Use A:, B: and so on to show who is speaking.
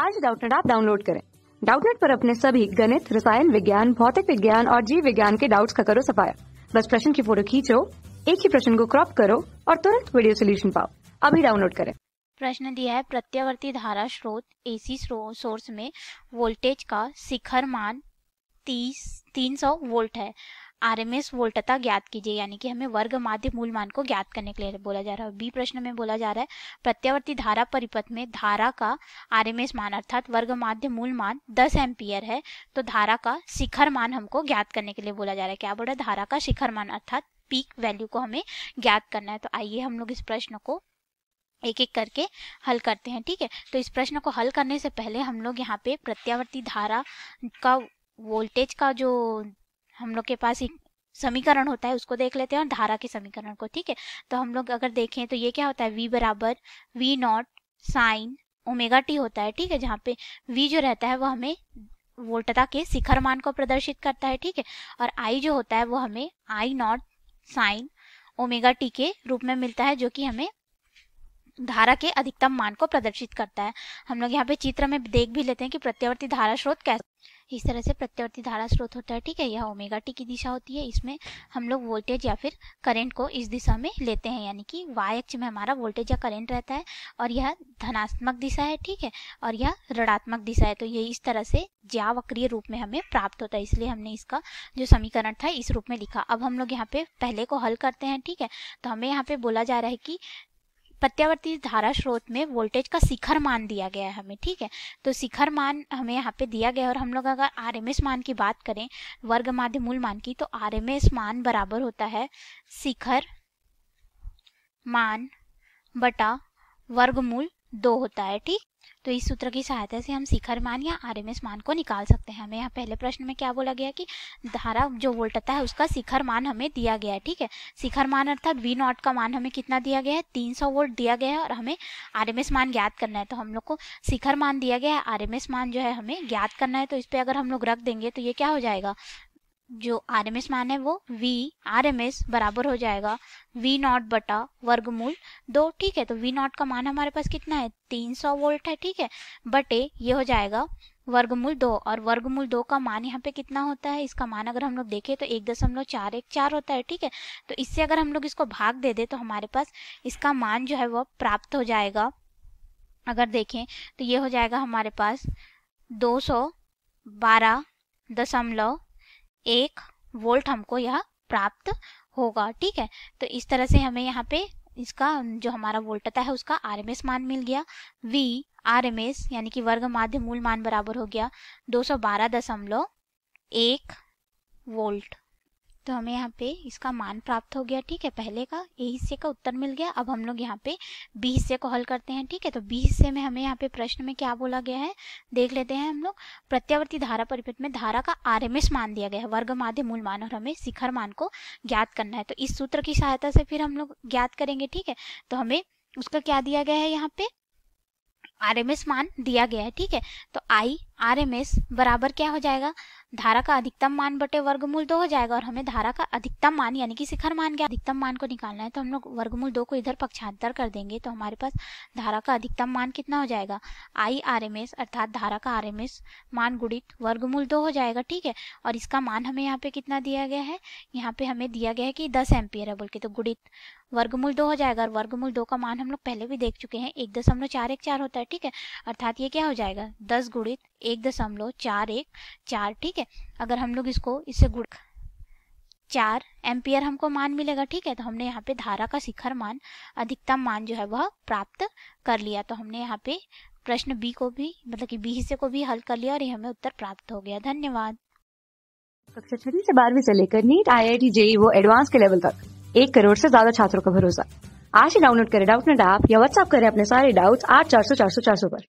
A: आज डाउटनेट आप डाउनलोड करें डाउटनेट पर अपने सभी गणित रसायन विज्ञान भौतिक विज्ञान और जीव विज्ञान के डाउट्स का करो सफाया बस प्रश्न की फोटो खींचो एक ही प्रश्न को क्रॉप करो और तुरंत वीडियो सोल्यूशन पाओ अभी डाउनलोड करें प्रश्न दिया है प्रत्यावर्ती धारा स्रोत एसी सोर्स में वोल्टेज का शिखर मान तीस तीन सौ वोल्ट है आर एम एस वोल्टता ज्ञात कीजिए यानी कि हमें वर्ग माध्य मूल मान को ज्ञात करने के लिए बोला जा रहा है बी प्रश्न में बोला जा रहा है प्रत्यावर्ती धारा परिपथ में धारा का आर एम एस मान अर्थात वर्ग माध्य मूल मान दस एम्पियर है तो धारा का शिखर मान हमको ज्ञात करने के लिए बोला जा रहा है क्या बोल रहा है धारा का शिखर मान अर्थात पीक वैल्यू को हमें ज्ञात करना है तो आइए हम लोग इस प्रश्न को एक एक करके हल करते हैं ठीक है तो इस प्रश्न को हल करने से पहले हम लोग यहाँ पे प्रत्यावर्ती धारा का वोल्टेज का जो हम लोग के पास एक समीकरण होता है उसको देख लेते हैं और धारा के समीकरण को ठीक है तो हम लोग अगर देखें तो ये क्या होता है वी बराबर V naught sine omega t होता है ठीक है जहाँ पे वी जो रहता है वो हमें वोल्टता के शिखर मान को प्रदर्शित करता है ठीक है और आई जो होता है वो हमें I naught sine omega t के रूप में मिलता है जो कि हमें धारा के अधिकतम मान को प्रदर्शित करता है हम लोग यहाँ पे चित्र में देख भी लेते हैं कि प्रत्यावर्ती धारा स्रोत कैसे इस तरह से प्रत्यावर्ती धारा स्रोत होता है ठीक है यह ओमेगा टी की दिशा होती है इसमें हम लोग वोल्टेज या फिर करंट को इस दिशा में लेते हैं यानी कि वाई एक्स में हमारा वोल्टेज या करंट रहता है और यह धनात्मक दिशा है ठीक है और यह ऋणात्मक दिशा है तो ये इस तरह से ज्या वक्रिय रूप में हमें प्राप्त होता है इसलिए हमने इसका जो समीकरण था इस रूप में लिखा अब हम लोग यहाँ पे पहले को हल करते हैं ठीक है तो हमें यहाँ पे बोला जा रहा है कि प्रत्यावर्ती धारा स्रोत में वोल्टेज का शिखर मान दिया गया है हमें ठीक है तो शिखर मान हमें यहाँ पे दिया गया है और हम लोग अगर आर मान की बात करें वर्ग माध्य मूल मान की तो आर मान बराबर होता है शिखर मान बटा वर्गमूल दो होता है ठीक तो इस सूत्र की सहायता से हम शिखर मान या आरएमएस मान को निकाल सकते हैं हमें यहाँ पहले प्रश्न में क्या बोला गया कि धारा जो वोल्टता है उसका शिखर मान हमें दिया गया है ठीक है शिखर मान अर्थात वी नॉट का मान हमें कितना दिया गया है तीन सौ वोल्ट दिया गया है और हमें एस मान ज्ञात करना है तो हम लोग को शिखर मान दिया गया है एस मान जो है हमें ज्ञात करना है तो इस पर अगर हम लोग रख देंगे तो ये क्या हो जाएगा जो आर एम एस मान है वो वी आर एम एस बराबर हो जाएगा वी नॉट बटा वर्गमूल दो ठीक है तो वी नॉट का मान हमारे पास कितना है तीन सौ वोल्ट है ठीक है बटे ये हो जाएगा वर्गमूल दो और वर्गमूल दो का मान यहाँ पे कितना होता है इसका मान अगर हम लोग देखें तो एक दशमलव चार एक चार होता है ठीक है तो इससे अगर हम लोग इसको भाग दे दे तो हमारे पास इसका मान जो है वह प्राप्त हो जाएगा अगर देखें तो ये हो जाएगा हमारे पास दो सौ बारह दशमलव एक वोल्ट हमको यह प्राप्त होगा ठीक है तो इस तरह से हमें यहाँ पे इसका जो हमारा वोल्टता है उसका एस मान मिल गया वी एस यानी कि वर्ग माध्य मूल मान बराबर हो गया दो सौ बारह दशमलव एक वोल्ट तो हमें यहाँ पे इसका मान प्राप्त हो गया ठीक है पहले का ए हिस्से का उत्तर मिल गया अब हम लोग यहाँ पे बी हिस्से को हल करते हैं ठीक है तो बी हिस्से में हमें यहाँ पे प्रश्न में क्या बोला गया है देख लेते हैं हम लोग प्रत्यावर्ती धारा परिपथ में धारा का आरएमएस मान दिया गया है वर्ग माध्य मूल मान और हमें शिखर मान को ज्ञात करना है तो इस सूत्र की सहायता से फिर हम लोग ज्ञात करेंगे ठीक है तो हमें उसका क्या दिया गया है यहाँ पे आरएमएस मान दिया गया है ठीक है तो आई आर एम एस बराबर क्या हो जाएगा धारा का अधिकतम मान बटे वर्गमूल दो हो जाएगा और हमें धारा का अधिकतम मान यानी कि शिखर मान के अधिकतम मान को निकालना है तो हम लोग वर्गमूल दो को इधर पक्षांतर कर देंगे तो हमारे पास धारा का अधिकतम मान कितना हो जाएगा आई आर एम एस अर्थात धारा का आर एम एस मान गुणित वर्गमूल दो हो जाएगा ठीक है और इसका मान हमें यहाँ पे कितना दिया गया है यहाँ पे हमें दिया गया है कि दस एम्पियर है बोल के तो गुणित वर्गमूल दो हो जाएगा और वर्गमूल दो का मान हम लोग पहले भी देख चुके हैं एक दशमलव चार एक चार होता है ठीक है अर्थात ये क्या हो जाएगा दस गुणित एक दशमलव चार एक चार ठीक है अगर हम लोग इसको इससे गुड़ चार एम्पियर हमको मान मिलेगा ठीक है तो हमने यहाँ पे धारा का शिखर मान अधिकतम मान जो है वह प्राप्त कर लिया तो हमने यहाँ पे प्रश्न बी को भी मतलब कि बी हिस्से को भी हल कर लिया और ये हमें उत्तर प्राप्त हो गया धन्यवाद कक्षा छठी से बारहवीं से लेकर NEET I I T JEE वो एडवांस के लेवल तक एक करोड़ से ज्यादा छात्रों का भरोसा आज ही डाउनलोड करें डाउट नेट ऐप या व्हाट्सएप करें अपने सारे डाउट्स आठ चार सौ चार सौ चार सौ पर